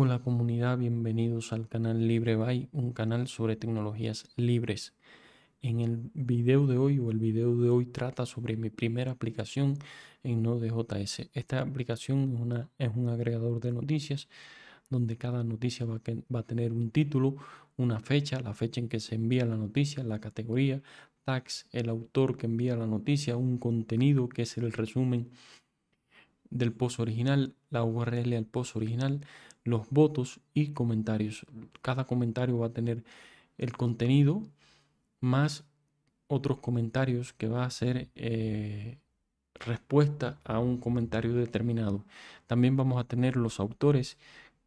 Hola comunidad, bienvenidos al canal Libre un canal sobre tecnologías libres. En el video de hoy o el video de hoy trata sobre mi primera aplicación en Node.js. Esta aplicación es, una, es un agregador de noticias donde cada noticia va, va a tener un título, una fecha, la fecha en que se envía la noticia, la categoría, tags, el autor que envía la noticia, un contenido que es el resumen del post original, la URL al post original, los votos y comentarios. Cada comentario va a tener el contenido más otros comentarios que va a ser eh, respuesta a un comentario determinado. También vamos a tener los autores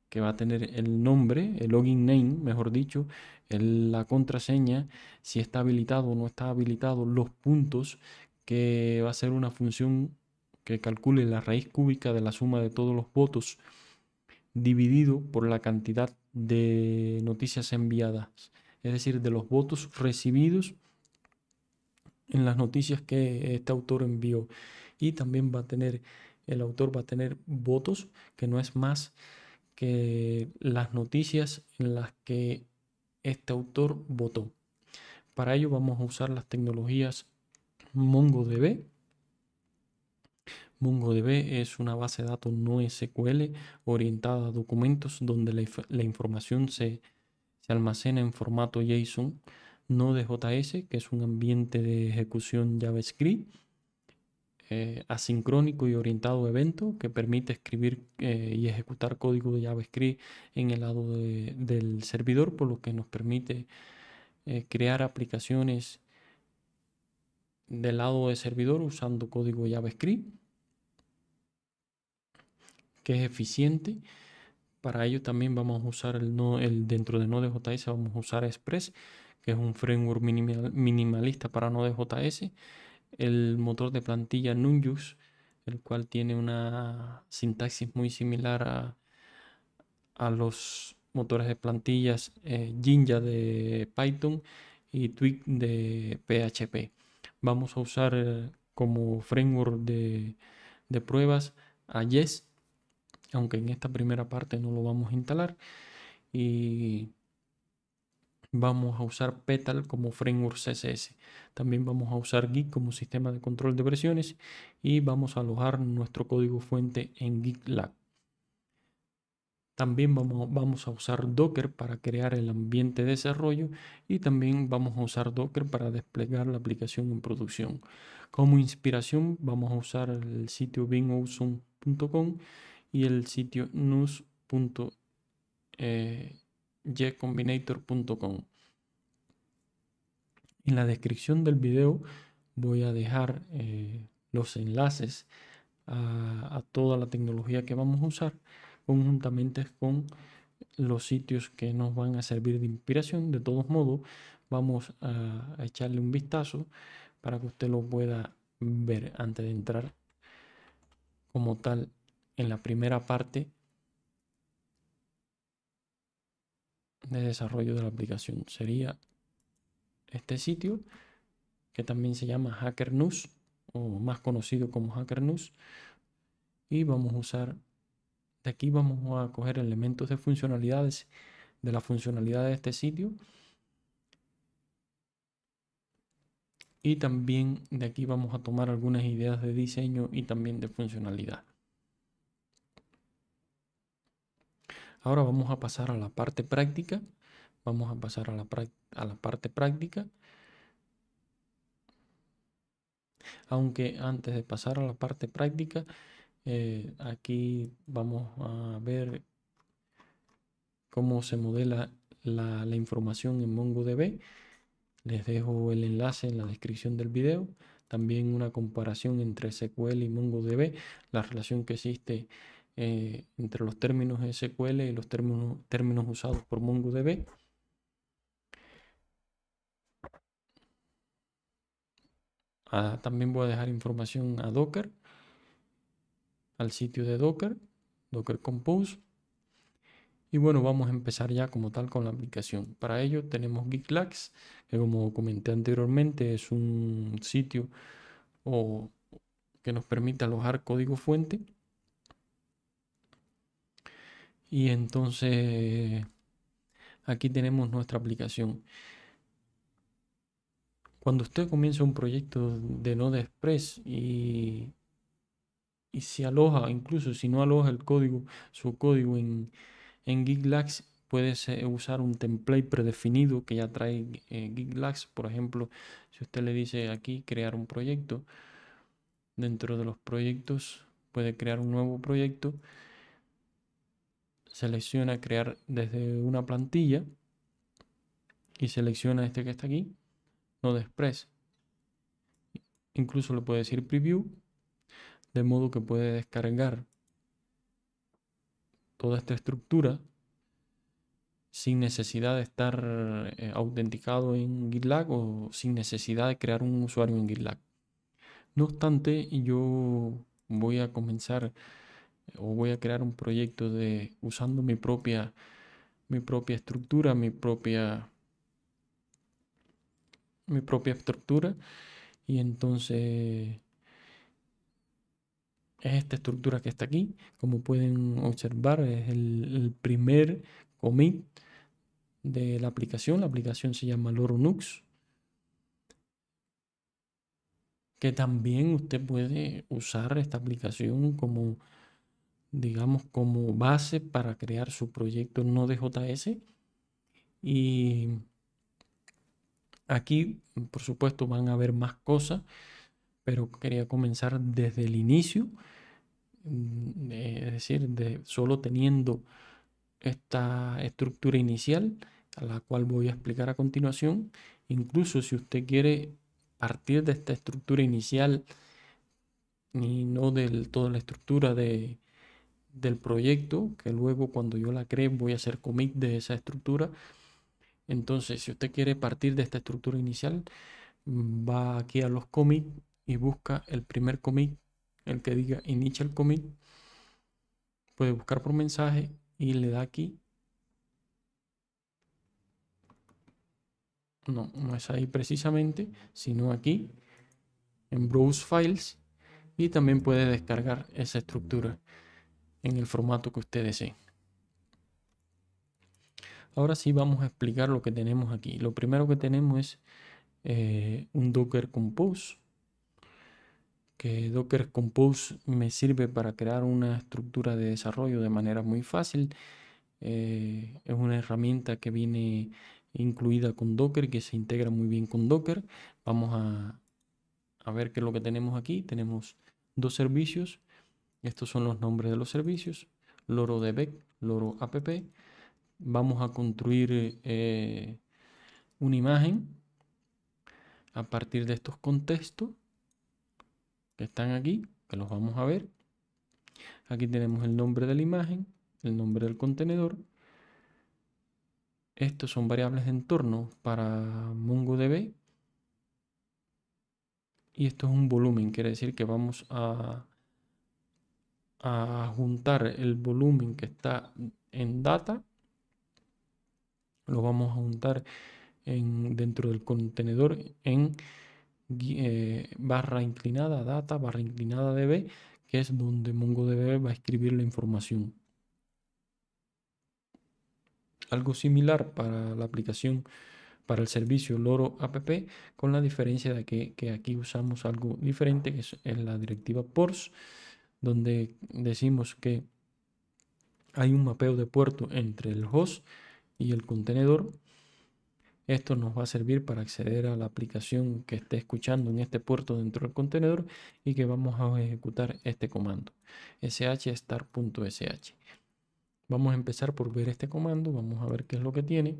que va a tener el nombre, el login name, mejor dicho, la contraseña, si está habilitado o no está habilitado, los puntos, que va a ser una función que calcule la raíz cúbica de la suma de todos los votos dividido por la cantidad de noticias enviadas, es decir, de los votos recibidos en las noticias que este autor envió. Y también va a tener, el autor va a tener votos que no es más que las noticias en las que este autor votó. Para ello vamos a usar las tecnologías MongoDB MongoDB es una base de datos no SQL orientada a documentos donde la, información se, almacena en formato JSON, no de JS, que es un ambiente de ejecución JavaScript eh, asincrónico y orientado a evento que permite escribir eh, y ejecutar código de JavaScript en el lado del servidor, por lo que nos permite eh, crear aplicaciones del lado de servidor usando código JavaScript que es eficiente. Para ello también vamos a usar el, no, el dentro de Node.js, vamos a usar Express, que es un framework minimalista para Node.js. El motor de plantilla Nunjus, el cual tiene una sintaxis muy similar a, los motores de plantillas eh, Jinja de Python y Twig de PHP. Vamos a usar eh, como framework de, de pruebas a Jest aunque en esta primera parte no lo vamos a instalar. Y vamos a usar Petal como framework CSS. También vamos a usar Git como sistema de control de versiones y vamos a alojar nuestro código fuente en GitLab. También vamos, a usar Docker para crear el ambiente de desarrollo y también vamos a usar Docker para desplegar la aplicación en producción. Como inspiración vamos a usar el sitio BingOzone.com y el sitio news.jcombinator.com. Eh, en la descripción del video voy a dejar eh, los enlaces a, toda la tecnología que vamos a usar conjuntamente con los sitios que nos van a servir de inspiración. De todos modos, vamos a echarle un vistazo para que usted lo pueda ver antes de entrar como tal en la primera parte de desarrollo de la aplicación. Sería este sitio que también se llama Hacker News o más conocido como Hacker News. Y vamos a usar, de aquí vamos a coger elementos de funcionalidades de la funcionalidad de este sitio. Y también de aquí vamos a tomar algunas ideas de diseño y también de funcionalidad. Ahora vamos a pasar a la parte práctica. Vamos a pasar a la, parte práctica. Aunque antes de pasar a la parte práctica, eh, aquí vamos a ver cómo se modela la, la, información en MongoDB. Les dejo el enlace en la descripción del video. También una comparación entre SQL y MongoDB, la relación que existe eh, entre los términos SQL y los términos, usados por MongoDB. Ah, también voy a dejar información a Docker, al sitio de Docker, Docker Compose. Y bueno, vamos a empezar ya como tal con la aplicación. Para ello tenemos GitLab que como comenté anteriormente es un sitio que nos permite alojar código fuente y entonces aquí tenemos nuestra aplicación. Cuando usted comienza un proyecto de Node Express y, y si aloja, incluso si no aloja el código, su código en, en puede puede usar un template predefinido que ya trae eh, Por ejemplo, si usted le dice aquí crear un proyecto, dentro de los proyectos puede crear un nuevo proyecto selecciona crear desde una plantilla y selecciona este que está aquí, Node Express. Incluso le puede decir preview, de modo que puede descargar toda esta estructura sin necesidad de estar eh, autenticado en GitLab o sin necesidad de crear un usuario en GitLab. No obstante, yo voy a comenzar o voy a crear un proyecto de usando mi propia mi propia estructura, mi propia mi propia estructura y entonces esta estructura que está aquí, como pueden observar es el, primer commit de la aplicación, la aplicación se llama Loronux que también usted puede usar esta aplicación como digamos, como base para crear su proyecto Node.js. Y aquí, por supuesto, van a haber más cosas, pero quería comenzar desde el inicio, mm, eh, es decir, de solo teniendo esta estructura inicial, a la cual voy a explicar a continuación. Incluso si usted quiere partir de esta estructura inicial y no de toda la estructura de, del proyecto, que luego cuando yo la cree voy a hacer commit de esa estructura. Entonces, si usted quiere partir de esta estructura inicial, mm, va aquí a los commit y busca el primer commit, el que diga initial commit. Puede buscar por mensaje y le da aquí. No, no es ahí precisamente, sino aquí en Browse Files y también puede descargar esa estructura en el formato que usted desee. Ahora sí vamos a explicar lo que tenemos aquí. Lo primero que tenemos es eh, un Docker Compose. Que Docker Compose me sirve para crear una estructura de desarrollo de manera muy fácil. Eh, es una herramienta que viene incluida con Docker, que se integra muy bien con Docker. Vamos a ver qué es lo que tenemos aquí. Tenemos dos servicios estos son los nombres de los servicios. Loro LoroAPP. E loro App. Vamos a construir eh, una imagen a partir de estos contextos que están aquí, que los vamos a ver. Aquí tenemos el nombre de la imagen, el nombre del contenedor. Estos son variables de entorno para MongoDB. E y esto es un volumen, quiere decir que vamos a a juntar el volumen que está en data, lo vamos a juntar dentro del contenedor en eh, barra inclinada data, barra inclinada db, que es donde MongoDB va a escribir la información. Algo similar para la aplicación, para el servicio Loro App, con la diferencia de que, aquí usamos algo diferente, que es, en la directiva PORS, donde decimos que hay un mapeo de puerto entre el host y el contenedor. Esto nos va a servir para acceder a la aplicación que esté escuchando en este puerto dentro del contenedor y que vamos a ejecutar este comando shstar.sh. Vamos a empezar por ver este comando, vamos a ver qué es lo que tiene.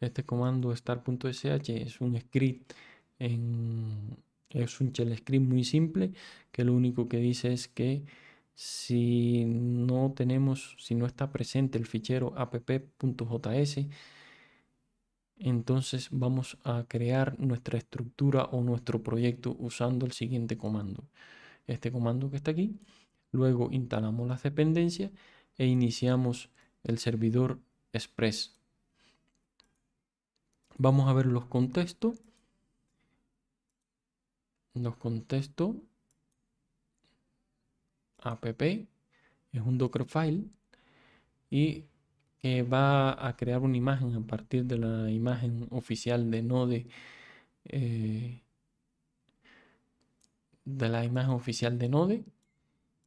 Este comando star.sh es un script en, es un shell script muy simple que lo único que dice es que si no tenemos, si no está presente el fichero app.js, entonces vamos a crear nuestra estructura o nuestro proyecto usando el siguiente comando. Este comando que está aquí. Luego instalamos las dependencias e iniciamos el servidor Express. Vamos a ver los contextos nos contesto app es un docker file y que eh, va a crear una imagen a partir de la imagen oficial de Node eh, de la imagen oficial de Node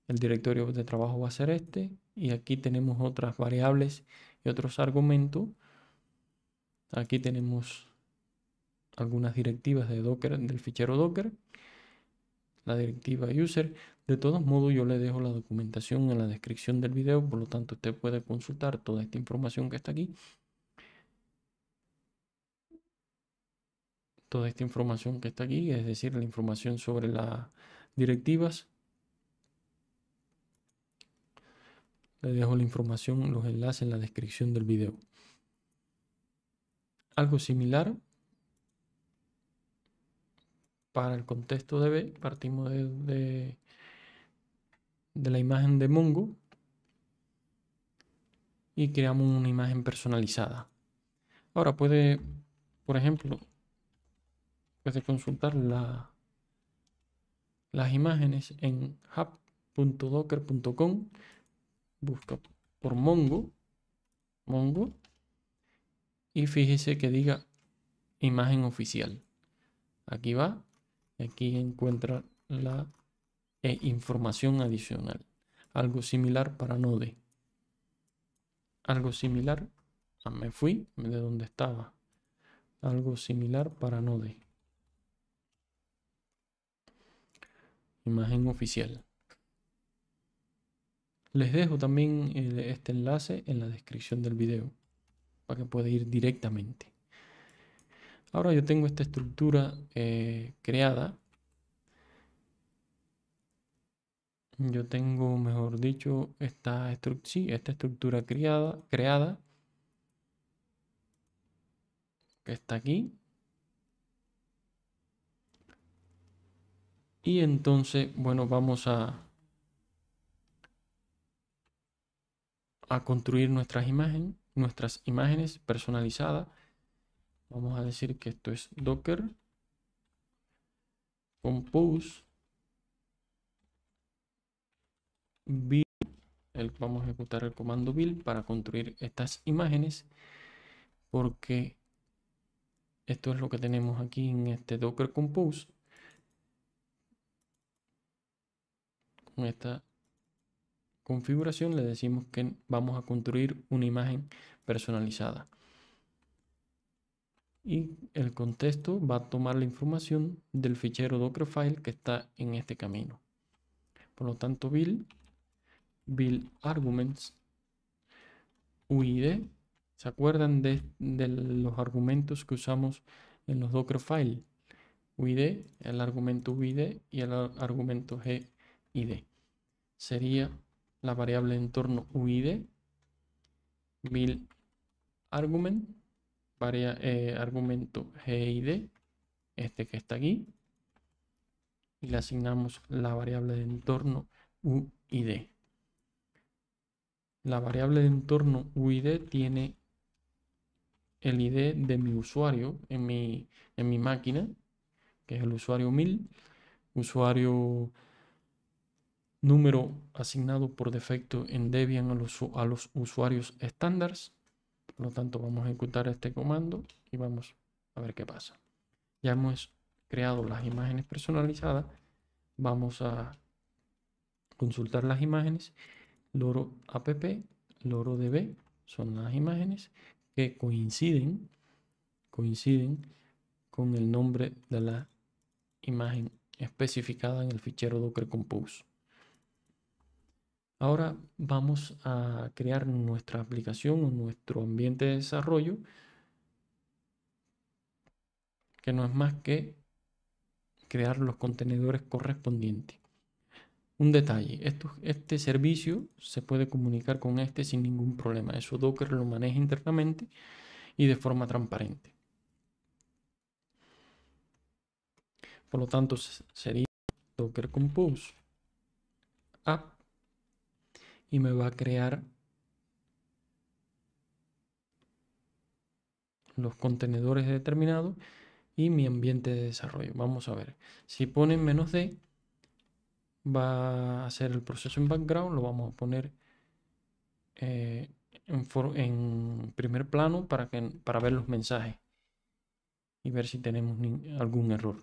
el directorio de trabajo va a ser este y aquí tenemos otras variables y otros argumentos aquí tenemos algunas directivas de Docker, del fichero Docker, la directiva user. De todos modos, yo le dejo la documentación en la descripción del video, por lo tanto, usted puede consultar toda esta información que está aquí. Toda esta información que está aquí, es decir, la información sobre las directivas. Le dejo la información, los enlaces en la descripción del video. Algo similar para el contexto de B, partimos de, de, la imagen de Mongo y creamos una imagen personalizada. Ahora puede, por ejemplo, puede consultar las imágenes en hub.docker.com, busca por Mongo, Mongo, y fíjese que diga imagen oficial. Aquí va Aquí encuentra la eh, información adicional. Algo similar para Node. Algo similar. me fui de donde estaba. Algo similar para Node. Imagen oficial. Les dejo también eh, este enlace en la descripción del video para que pueda ir directamente. Ahora yo tengo esta estructura eh, creada. Yo tengo, mejor dicho, esta, esta estructura creada, creada que está aquí. Y entonces, bueno, vamos a, a construir nuestras imágenes, nuestras imágenes personalizadas Vamos a decir que esto es docker compose build. vamos a ejecutar el comando build para construir estas imágenes porque esto es lo que tenemos aquí en este docker compose con esta configuración le decimos que vamos a construir una imagen personalizada y el contexto va a tomar la información del fichero Dockerfile que está en este camino. Por lo tanto, build, build arguments, UID, ¿se acuerdan de, los argumentos que usamos en los Dockerfile? UID, el argumento UID y el argumento GID. Sería la variable de entorno UID, build argument, varia, eh, argumento gid, este que está aquí, y le asignamos la variable de entorno uid. La variable de entorno uid tiene el id de mi usuario en mi, en mi máquina, que es el usuario 1000, usuario número asignado por defecto en Debian a los, a los usuarios estándares por lo tanto, vamos a ejecutar este comando y vamos a ver qué pasa. Ya hemos creado las imágenes personalizadas. Vamos a consultar las imágenes. Loro app, loro db son las imágenes que coinciden, coinciden con el nombre de la imagen especificada en el fichero Docker Compose. Ahora vamos a crear nuestra aplicación o nuestro ambiente de desarrollo, que no es más que crear los contenedores correspondientes. Un detalle, este servicio se puede comunicar con este sin ningún problema. Eso Docker lo maneja internamente y de forma transparente. Por lo tanto, sería Docker Compose app y me va a crear los contenedores determinados y mi ambiente de desarrollo. Vamos a ver. Si ponen menos D, va a hacer el proceso en background. Lo vamos a poner eh, en, primer plano para, que, para ver los mensajes y ver si tenemos algún error.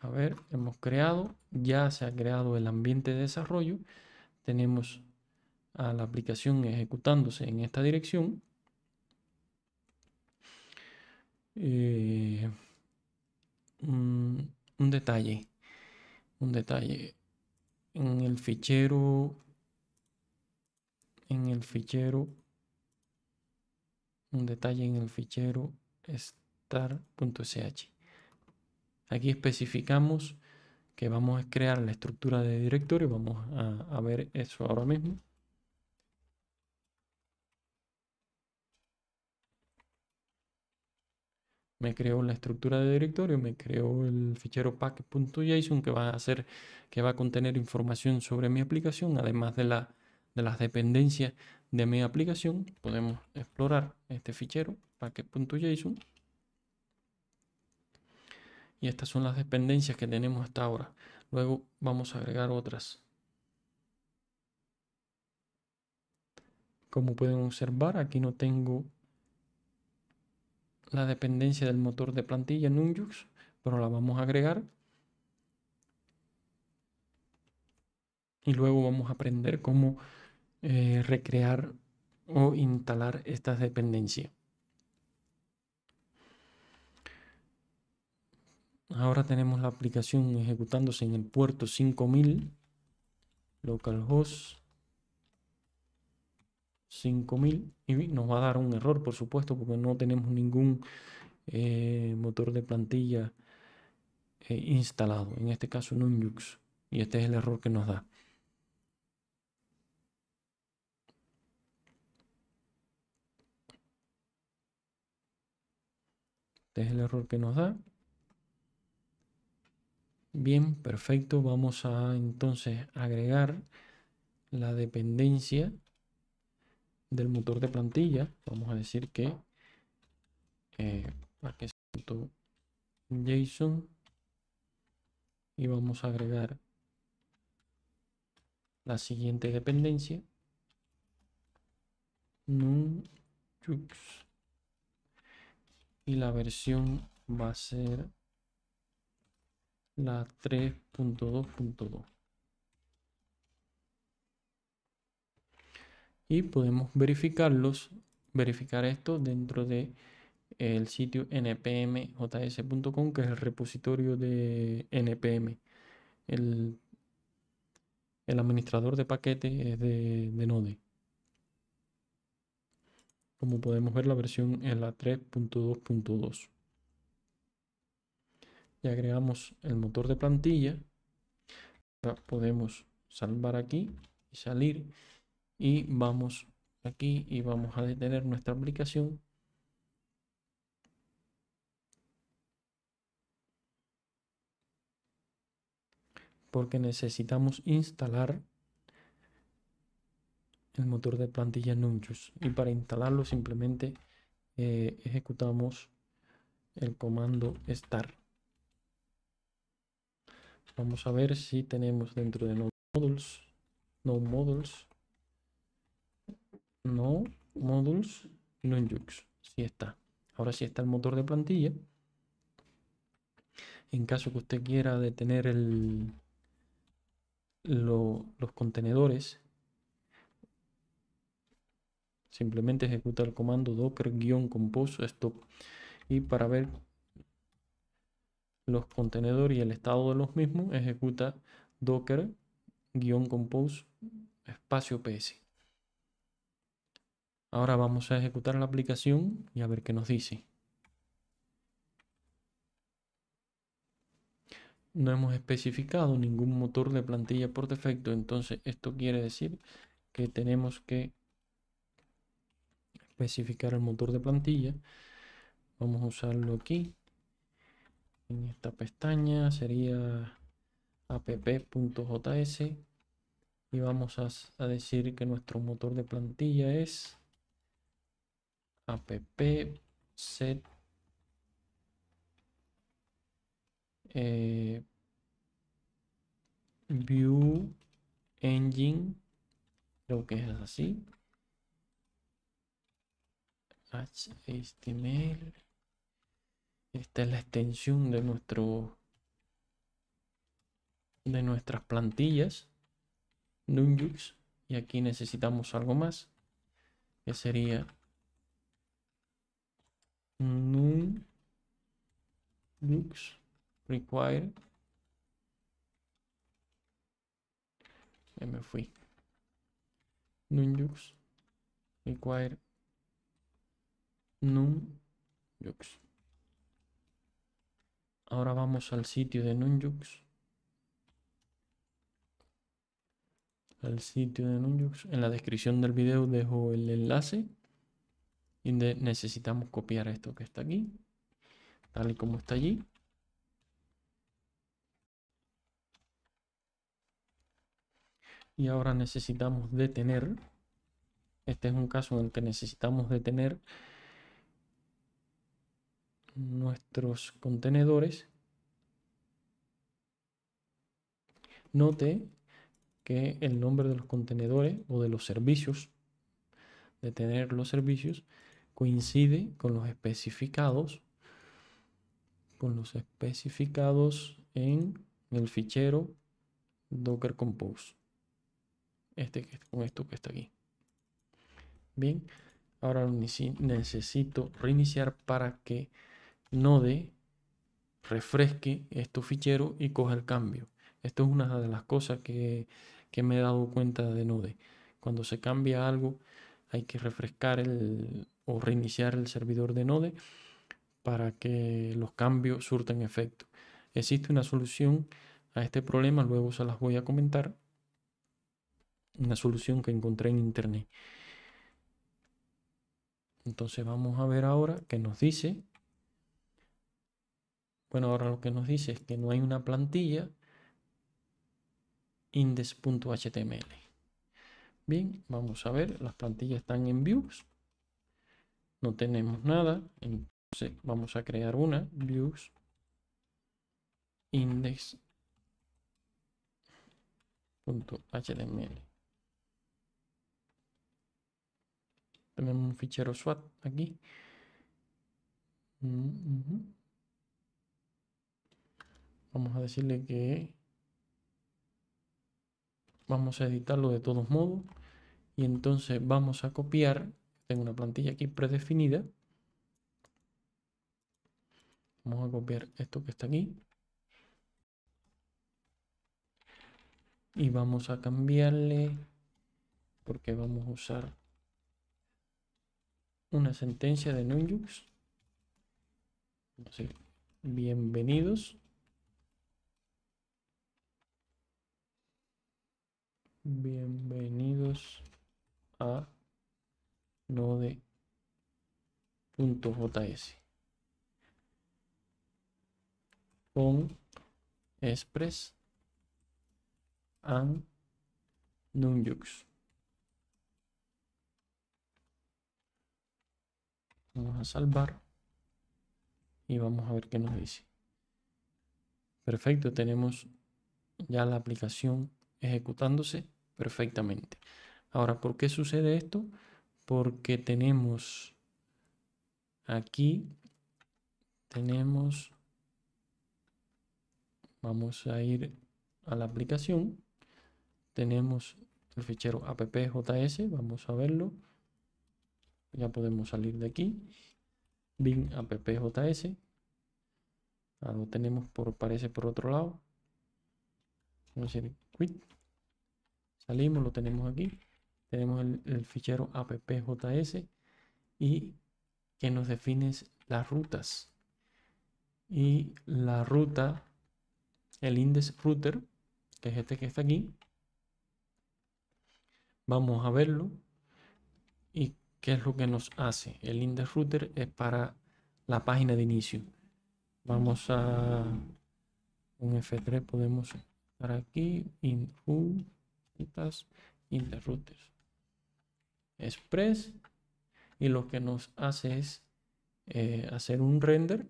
A ver, hemos creado, ya se ha creado el ambiente de desarrollo tenemos a la aplicación ejecutándose en esta dirección. Eh, un, detalle, un detalle. En el fichero, en el fichero, un detalle en el fichero star.sh. Aquí especificamos que vamos a crear la estructura de directorio. Vamos a, ver eso ahora mismo. me creó la estructura de directorio, me creó el fichero pack.json que va a hacer, que va a contener información sobre mi aplicación, además de, de las dependencias de mi aplicación. Podemos explorar este fichero pack.json y estas son las dependencias que tenemos hasta ahora. Luego vamos a agregar otras. Como pueden observar, aquí no tengo la dependencia del motor de plantilla Nunjux, pero la vamos a agregar. Y luego vamos a aprender cómo eh, recrear o instalar estas dependencias. Ahora tenemos la aplicación ejecutándose en el puerto 5000, localhost 5000 y nos va a dar un error, por supuesto, porque no tenemos ningún eh, motor de plantilla eh, instalado, en este caso Nunux, y este es el error que nos da. Este es el error que nos da. Bien, perfecto. Vamos a entonces agregar la dependencia del motor de plantilla. Vamos a decir que eh, es JSON y vamos a agregar la siguiente dependencia y la versión va a ser la 3.2.2. Y podemos verificarlos, verificar esto dentro de el sitio npmjs.com que es el repositorio de npm. El, el administrador de paquetes es de, de Node. Como podemos ver la versión es la 3.2.2 y agregamos el motor de plantilla. podemos salvar aquí y salir y vamos aquí y vamos a detener nuestra aplicación. Porque necesitamos instalar el motor de plantilla Nunchus. Y para instalarlo simplemente eh, ejecutamos el comando start. Vamos a ver si tenemos dentro de no modules. No modules. No modules. Nunjux. Sí está. Ahora sí está el motor de plantilla. En caso que usted quiera detener el, los contenedores, simplemente ejecuta el comando docker-compose stop. Y para ver los contenedores y el estado de los mismos, ejecuta docker-compose espacio ps. Ahora vamos a ejecutar la aplicación y a ver qué nos dice. No hemos especificado ningún motor de plantilla por defecto, entonces esto quiere decir que tenemos que especificar el motor de plantilla. Vamos a usarlo aquí en esta pestaña sería app.js y vamos a, decir que nuestro motor de plantilla es app set eh, view engine creo que es así HTML esta es la extensión de nuestro de nuestras plantillas Nunjux. Y aquí necesitamos algo más. Que sería Nunjux require. me fui. Nunjux require Nunjux. Ahora vamos al sitio de Nunjux. Al sitio de Nunjux. En la descripción del video dejo el enlace. Y necesitamos copiar esto que está aquí. Tal y como está allí. y ahora necesitamos detener. Este es un caso en el que necesitamos detener nuestros contenedores, note que el nombre de los contenedores o de los servicios, de tener los servicios, coincide con los especificados, con los especificados en el fichero Docker Compose. Este con esto que está aquí. Bien, ahora necesito reiniciar para que node refresque estos ficheros y coja el cambio. Esto es una de las cosas que, que me he dado cuenta de node. Cuando se cambia algo hay que refrescar el, o reiniciar el servidor de node para que los cambios surten efecto. Existe una solución a este problema, luego se las voy a comentar. Una solución que encontré en internet. Entonces vamos a ver ahora que nos dice bueno, ahora lo que nos dice es que no hay una plantilla index.html. Bien, vamos a ver, las plantillas están en views. No tenemos nada, entonces vamos a crear una, views index.html. Tenemos un fichero SWAT aquí. Mm, Vamos a decirle que vamos a editarlo de todos modos. Y entonces vamos a copiar. Tengo una plantilla aquí predefinida. Vamos a copiar esto que está aquí. Y vamos a cambiarle porque vamos a usar una sentencia de Nunjux. bienvenidos. Bienvenidos a node.js con Express and Nunjux. Vamos a salvar y vamos a ver qué nos dice. Perfecto, tenemos ya la aplicación ejecutándose perfectamente. Ahora, ¿por qué sucede esto? Porque tenemos aquí, tenemos, vamos a ir a la aplicación, tenemos el fichero app.js, vamos a verlo, ya podemos salir de aquí, bin app.js, ah, lo tenemos por, parece por otro lado, vamos a decir quit, Salimos, lo tenemos aquí. Tenemos el, fichero app.js y que nos define las rutas. Y la ruta, el index router, que es este que está aquí. Vamos a verlo. ¿Y qué es lo que nos hace? El index router es para la página de inicio. Vamos a un F3, podemos estar aquí, in express y lo que nos hace es eh, hacer un render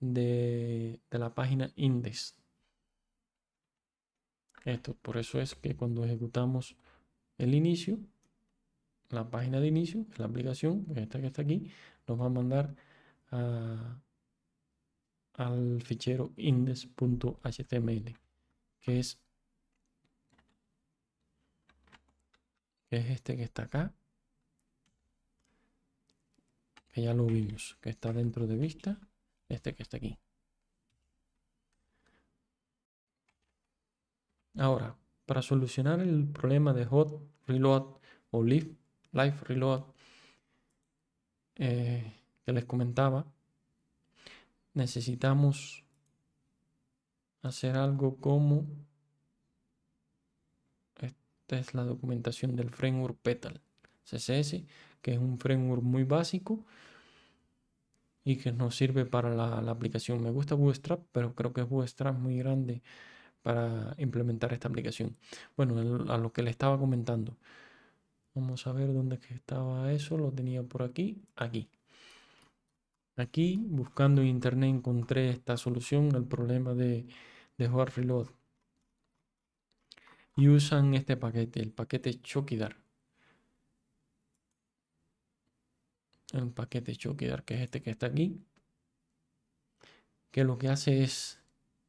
de, la página index esto por eso es que cuando ejecutamos el inicio la página de inicio la aplicación esta que está aquí nos va a mandar al fichero index.html que es que es este que está acá, que ya lo vimos, que está dentro de vista, este que está aquí. Ahora, para solucionar el problema de hot reload o live, reload eh, que les comentaba, necesitamos hacer algo como esta es la documentación del framework Petal CSS, que es un framework muy básico y que nos sirve para la, aplicación. Me gusta Bootstrap, pero creo que Bootstrap es muy grande para implementar esta aplicación. Bueno, a lo que le estaba comentando. Vamos a ver dónde estaba eso. Lo tenía por aquí. Aquí. Aquí, buscando en internet, encontré esta solución al problema de, de hard reload usan este paquete, el paquete Chokidar. El paquete Chokidar, que es este que está aquí, que lo que hace es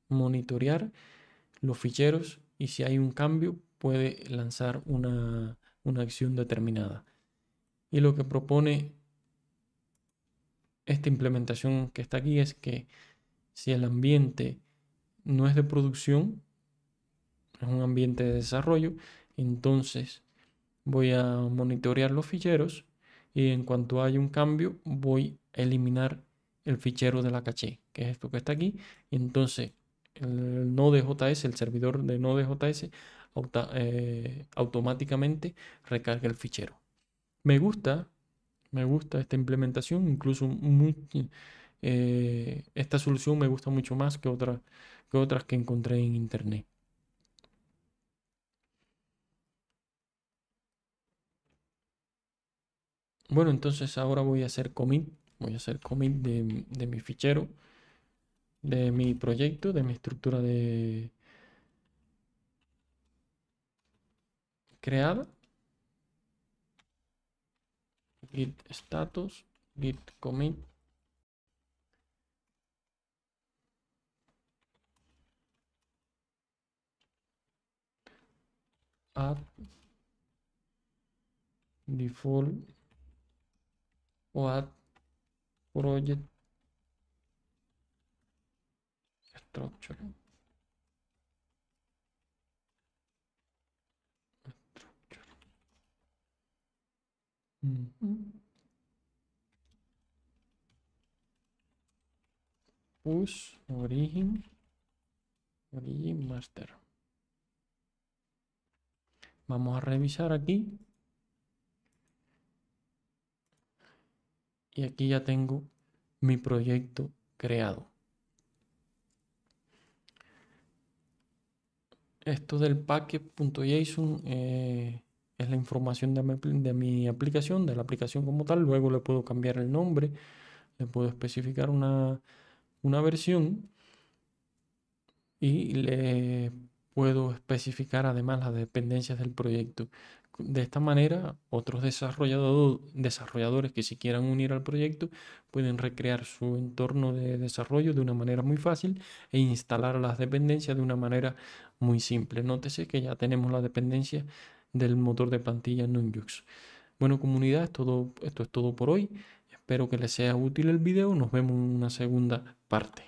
monitorear los ficheros y si hay un cambio puede lanzar una, una acción determinada. Y lo que propone esta implementación que está aquí es que si el ambiente no es de producción, es un ambiente de desarrollo, entonces voy a monitorear los ficheros y en cuanto haya un cambio voy a eliminar el fichero de la caché, que es esto que está aquí, entonces el Node.js, el servidor de Node.js, eh, automáticamente recarga el fichero. Me gusta, me gusta esta implementación, incluso eh, esta solución me gusta mucho más que, que otras que encontré en internet. Bueno, entonces ahora voy a hacer commit. Voy a hacer commit de, mi fichero, de mi proyecto, de mi estructura de creada. Git status, git commit. Add default What project structure? Mm. Push origin origin master. Vamos a revisar aquí y aquí ya tengo mi proyecto creado. Esto del package.json eh, es la información de mi, de mi aplicación, de la aplicación como tal. Luego le puedo cambiar el nombre, le puedo especificar una, una versión y le puedo especificar además las dependencias del proyecto de esta manera, otros desarrolladores que se quieran unir al proyecto pueden recrear su entorno de desarrollo de una manera muy fácil e instalar las dependencias de una manera muy simple. Nótese que ya tenemos la dependencia del motor de plantilla Nunjux. Bueno comunidad, todo, esto es todo por hoy. Espero que les sea útil el video. Nos vemos en una segunda parte.